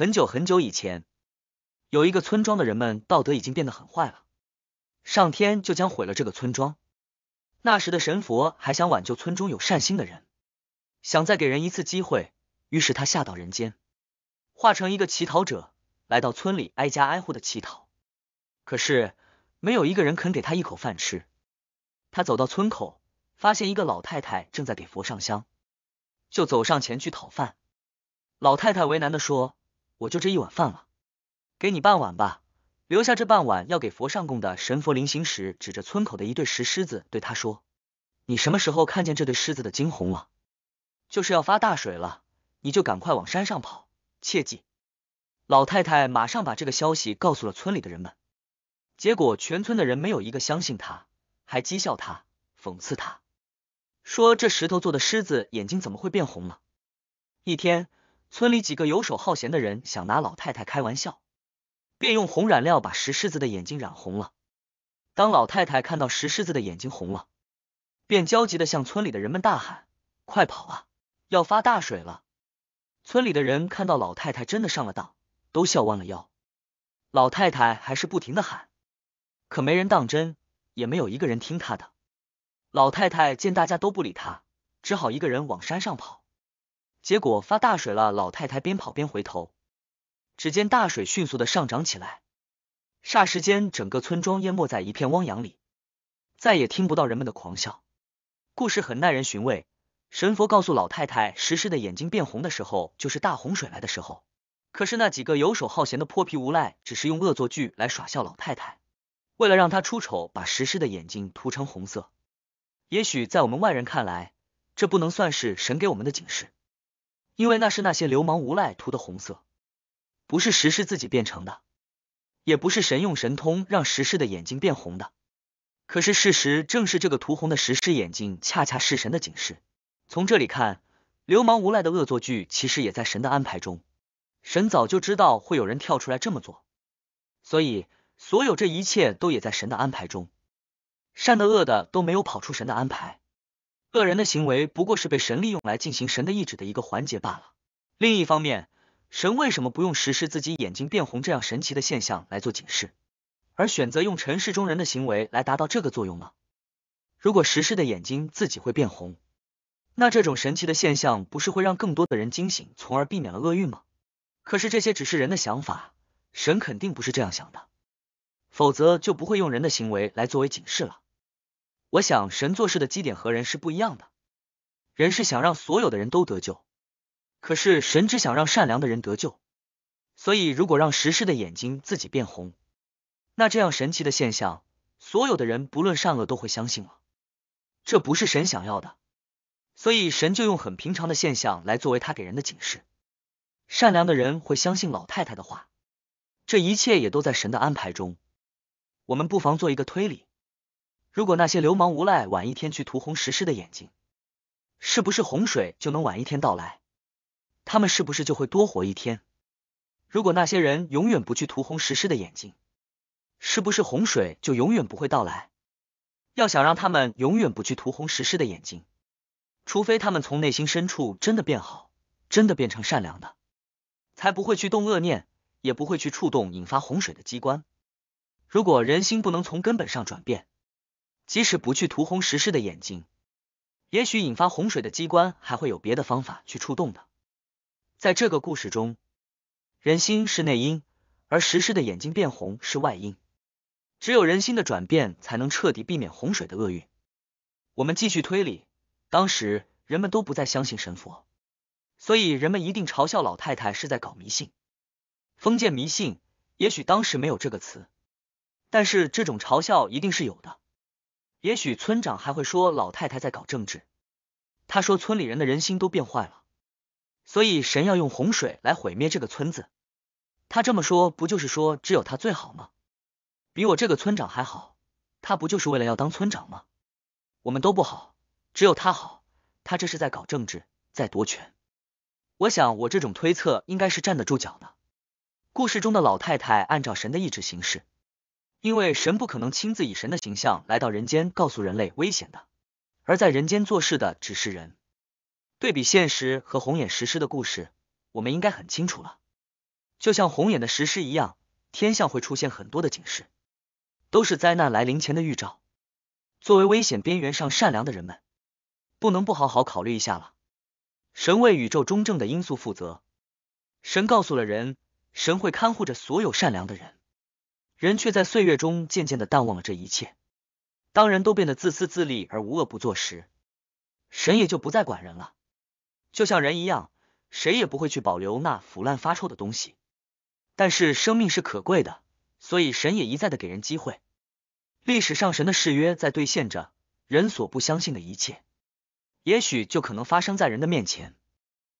很久很久以前，有一个村庄的人们道德已经变得很坏了，上天就将毁了这个村庄。那时的神佛还想挽救村中有善心的人，想再给人一次机会，于是他下到人间，化成一个乞讨者，来到村里挨家挨户的乞讨。可是没有一个人肯给他一口饭吃。他走到村口，发现一个老太太正在给佛上香，就走上前去讨饭。老太太为难的说。我就这一碗饭了，给你半碗吧，留下这半碗要给佛上供的。神佛临行时，指着村口的一对石狮子对他说：“你什么时候看见这对狮子的惊鸿了？就是要发大水了，你就赶快往山上跑，切记。”老太太马上把这个消息告诉了村里的人们，结果全村的人没有一个相信他，还讥笑他，讽刺他说：“这石头做的狮子眼睛怎么会变红呢？”一天。村里几个游手好闲的人想拿老太太开玩笑，便用红染料把石狮子的眼睛染红了。当老太太看到石狮子的眼睛红了，便焦急的向村里的人们大喊：“快跑啊，要发大水了！”村里的人看到老太太真的上了当，都笑弯了腰。老太太还是不停的喊，可没人当真，也没有一个人听她的。老太太见大家都不理她，只好一个人往山上跑。结果发大水了，老太太边跑边回头，只见大水迅速的上涨起来，霎时间整个村庄淹没在一片汪洋里，再也听不到人们的狂笑。故事很耐人寻味，神佛告诉老太太，石狮的眼睛变红的时候，就是大洪水来的时候。可是那几个游手好闲的泼皮无赖，只是用恶作剧来耍笑老太太，为了让她出丑，把石狮的眼睛涂成红色。也许在我们外人看来，这不能算是神给我们的警示。因为那是那些流氓无赖涂的红色，不是石狮自己变成的，也不是神用神通让石狮的眼睛变红的。可是事实正是这个涂红的石狮眼睛，恰恰是神的警示。从这里看，流氓无赖的恶作剧其实也在神的安排中。神早就知道会有人跳出来这么做，所以所有这一切都也在神的安排中。善的恶的都没有跑出神的安排。恶人的行为不过是被神利用来进行神的意志的一个环节罢了。另一方面，神为什么不用实施自己眼睛变红这样神奇的现象来做警示，而选择用尘世中人的行为来达到这个作用呢？如果实施的眼睛自己会变红，那这种神奇的现象不是会让更多的人惊醒，从而避免了厄运吗？可是这些只是人的想法，神肯定不是这样想的，否则就不会用人的行为来作为警示了。我想，神做事的基点和人是不一样的。人是想让所有的人都得救，可是神只想让善良的人得救。所以，如果让石狮的眼睛自己变红，那这样神奇的现象，所有的人不论善恶都会相信了。这不是神想要的，所以神就用很平常的现象来作为他给人的警示。善良的人会相信老太太的话，这一切也都在神的安排中。我们不妨做一个推理。如果那些流氓无赖晚一天去涂红石狮的眼睛，是不是洪水就能晚一天到来？他们是不是就会多活一天？如果那些人永远不去涂红石狮的眼睛，是不是洪水就永远不会到来？要想让他们永远不去涂红石狮的眼睛，除非他们从内心深处真的变好，真的变成善良的，才不会去动恶念，也不会去触动引发洪水的机关。如果人心不能从根本上转变，即使不去涂红石狮的眼睛，也许引发洪水的机关还会有别的方法去触动的。在这个故事中，人心是内因，而石狮的眼睛变红是外因，只有人心的转变才能彻底避免洪水的厄运。我们继续推理，当时人们都不再相信神佛，所以人们一定嘲笑老太太是在搞迷信、封建迷信。也许当时没有这个词，但是这种嘲笑一定是有的。也许村长还会说老太太在搞政治，他说村里人的人心都变坏了，所以神要用洪水来毁灭这个村子。他这么说，不就是说只有他最好吗？比我这个村长还好，他不就是为了要当村长吗？我们都不好，只有他好，他这是在搞政治，在夺权。我想我这种推测应该是站得住脚的。故事中的老太太按照神的意志行事。因为神不可能亲自以神的形象来到人间告诉人类危险的，而在人间做事的只是人。对比现实和红眼石狮的故事，我们应该很清楚了。就像红眼的石狮一样，天象会出现很多的警示，都是灾难来临前的预兆。作为危险边缘上善良的人们，不能不好好考虑一下了。神为宇宙中正的因素负责，神告诉了人，神会看护着所有善良的人。人却在岁月中渐渐的淡忘了这一切。当人都变得自私自利而无恶不作时，神也就不再管人了。就像人一样，谁也不会去保留那腐烂发臭的东西。但是生命是可贵的，所以神也一再的给人机会。历史上神的誓约在兑现着，人所不相信的一切，也许就可能发生在人的面前。